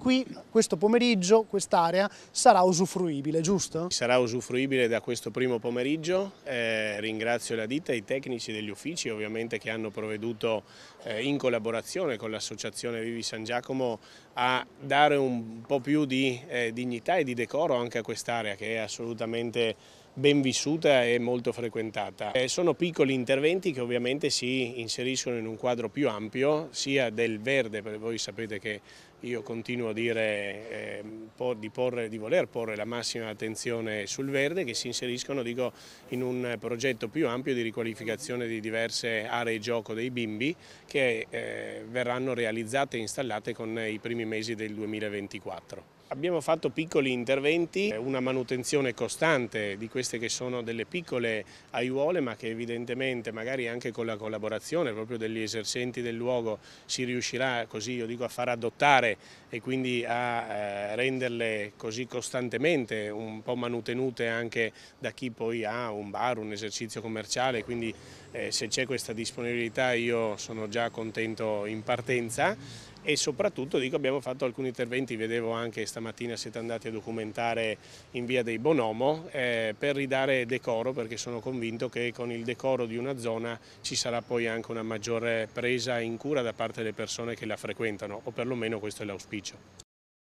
Qui questo pomeriggio quest'area sarà usufruibile, giusto? Sarà usufruibile da questo primo pomeriggio, eh, ringrazio la ditta e i tecnici degli uffici ovviamente che hanno provveduto eh, in collaborazione con l'associazione Vivi San Giacomo a dare un po' più di eh, dignità e di decoro anche a quest'area che è assolutamente ben vissuta e molto frequentata. Eh, sono piccoli interventi che ovviamente si inseriscono in un quadro più ampio, sia del verde, perché voi sapete che io continuo a dire eh, di, porre, di, voler porre la massima attenzione sul verde che si inseriscono dico, in un progetto più ampio di riqualificazione di diverse aree gioco dei bimbi che eh, verranno realizzate e installate con i primi mesi del 2024. Abbiamo fatto piccoli interventi, una manutenzione costante di queste che sono delle piccole aiuole ma che evidentemente magari anche con la collaborazione proprio degli esercenti del luogo si riuscirà così io dico a far adottare e quindi a eh, renderle così costantemente un po' manutenute anche da chi poi ha un bar, un esercizio commerciale, quindi eh, se c'è questa disponibilità io sono già contento in partenza e soprattutto dico, abbiamo fatto alcuni interventi, vedevo anche stamattina siete andati a documentare in via dei Bonomo eh, per ridare decoro perché sono convinto che con il decoro di una zona ci sarà poi anche una maggiore presa in cura da parte delle persone che la frequentano o perlomeno questo è l'auspicio.